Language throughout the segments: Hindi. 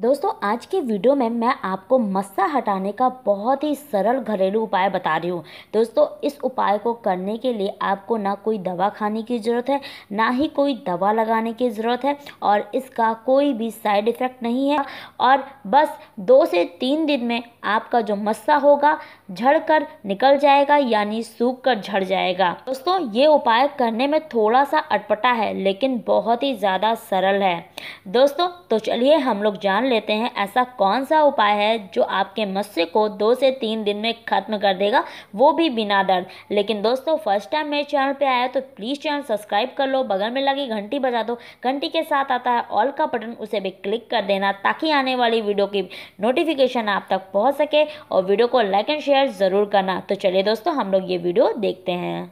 दोस्तों आज के वीडियो में मैं आपको मस्सा हटाने का बहुत ही सरल घरेलू उपाय बता रही हूँ दोस्तों इस उपाय को करने के लिए आपको ना कोई दवा खाने की ज़रूरत है ना ही कोई दवा लगाने की ज़रूरत है और इसका कोई भी साइड इफ़ेक्ट नहीं है और बस दो से तीन दिन में आपका जो मस्सा होगा झड़ कर निकल जाएगा यानी सूख कर झड़ जाएगा दोस्तों ये उपाय करने में थोड़ा सा अटपटा है लेकिन बहुत ही ज़्यादा सरल है दोस्तों तो चलिए हम लोग जान लेते हैं ऐसा कौन सा उपाय है जो आपके मस्से को दो से तीन दिन में ख़त्म कर देगा वो भी बिना दर्द लेकिन दोस्तों फर्स्ट टाइम मेरे चैनल पर आया तो प्लीज़ चैनल सब्सक्राइब कर लो बगल में लगी घंटी बजा दो घंटी के साथ आता है ऑल का बटन उसे भी क्लिक कर देना ताकि आने वाली वीडियो की नोटिफिकेशन आप तक पहुँच सके और वीडियो को लाइक एंड शेयर ज़रूर करना तो चलिए दोस्तों हम लोग ये वीडियो देखते हैं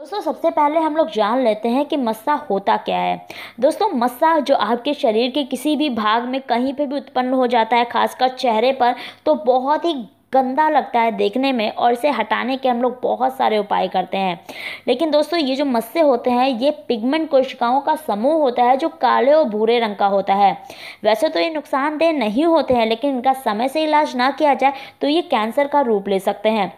दोस्तों सबसे पहले हम लोग जान लेते हैं कि मस्सा होता क्या है दोस्तों मस्सा जो आपके शरीर के किसी भी भाग में कहीं पे भी उत्पन्न हो जाता है खासकर चेहरे पर तो बहुत ही गंदा लगता है देखने में और इसे हटाने के हम लोग बहुत सारे उपाय करते हैं लेकिन दोस्तों ये जो मस्से होते हैं ये पिगमेंट कोशिकाओं का समूह होता है जो काले और भूरे रंग का होता है वैसे तो ये नुकसानदेह नहीं होते हैं लेकिन इनका समय से इलाज ना किया जाए तो ये कैंसर का रूप ले सकते हैं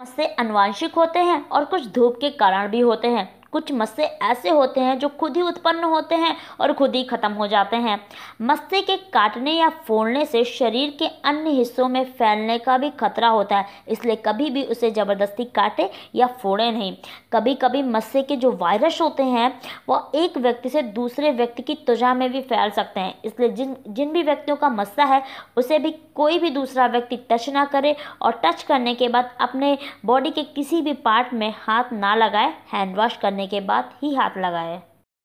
मस्से अनुवांशिक होते हैं और कुछ धूप के कारण भी होते हैं कुछ मस्से ऐसे होते हैं जो खुद ही उत्पन्न होते हैं और खुद ही ख़त्म हो जाते हैं मस्से के काटने या फोड़ने से शरीर के अन्य हिस्सों में फैलने का भी खतरा होता है इसलिए कभी भी उसे ज़बरदस्ती काटे या फोड़े नहीं कभी कभी मस्से के जो वायरस होते हैं वह एक व्यक्ति से दूसरे व्यक्ति की त्वजा में भी फैल सकते हैं इसलिए जिन जिन भी व्यक्तियों का मस्सा है उसे भी कोई भी दूसरा व्यक्ति टच ना करे और टच करने के बाद अपने बॉडी के किसी भी पार्ट में हाथ ना लगाए हैंड वॉश करने करने के बाद ही हाथ लगाए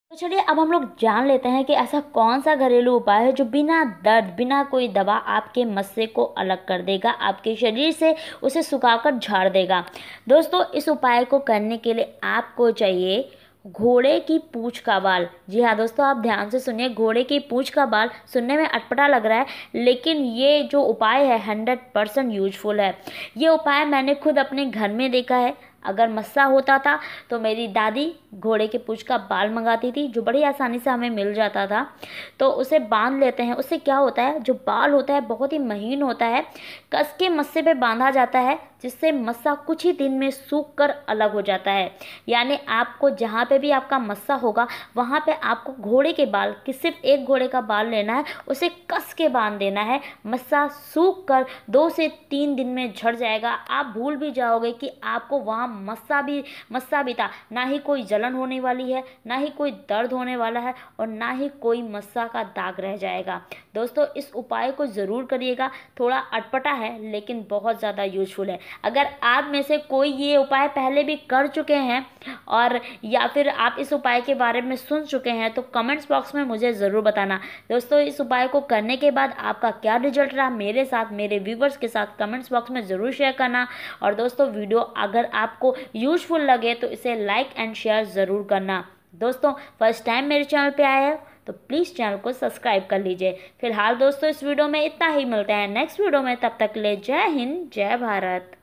तो चलिए अब हम लोग जान लेते हैं कि ऐसा कौन सा घरेलू उपाय है जो बिना दर्द बिना कोई दवा आपके मस्से को अलग कर देगा आपके शरीर से उसे सुखाकर झाड़ देगा दोस्तों इस उपाय को करने के लिए आपको चाहिए घोड़े की पूछ का बाल जी हाँ दोस्तों आप ध्यान से सुनिए घोड़े की पूछ का बाल सुनने में अटपटा लग रहा है लेकिन ये जो उपाय है हंड्रेड परसेंट यूजफुल है ये उपाय मैंने खुद अपने घर में देखा है अगर मस्सा होता था तो मेरी दादी घोड़े के पूछ का बाल मंगाती थी जो बड़ी आसानी से हमें मिल जाता था तो उसे बांध लेते हैं उससे क्या होता है जो बाल होता है बहुत ही महीन होता है कस के मस्से पे बांधा जाता है जिससे मस्सा कुछ ही दिन में सूख कर अलग हो जाता है यानी आपको जहाँ पे भी आपका मस्सा होगा वहाँ पे आपको घोड़े के बाल कि सिर्फ एक घोड़े का बाल लेना है उसे कस के बांध देना है मस्सा सूख कर दो से तीन दिन में झड़ जाएगा आप भूल भी जाओगे कि आपको वहाँ मस्सा भी मस्सा भी था ना ही कोई जलन होने वाली है ना ही कोई दर्द होने वाला है और ना ही कोई मस्सा का दाग रह जाएगा दोस्तों इस उपाय को ज़रूर करिएगा थोड़ा अटपटा है लेकिन बहुत ज़्यादा यूजफुल है अगर आप में से कोई ये उपाय पहले भी कर चुके हैं और या फिर आप इस उपाय के बारे में सुन चुके हैं तो कमेंट्स बॉक्स में मुझे ज़रूर बताना दोस्तों इस उपाय को करने के बाद आपका क्या रिजल्ट रहा मेरे साथ मेरे व्यूवर्स के साथ कमेंट्स बॉक्स में ज़रूर शेयर करना और दोस्तों वीडियो अगर आपको यूजफुल लगे तो इसे लाइक एंड शेयर ज़रूर करना दोस्तों फर्स्ट टाइम मेरे चैनल पर आया तो प्लीज़ चैनल को सब्सक्राइब कर लीजिए फिलहाल दोस्तों इस वीडियो में इतना ही मिलता है नेक्स्ट वीडियो में तब तक ले जय हिंद जय भारत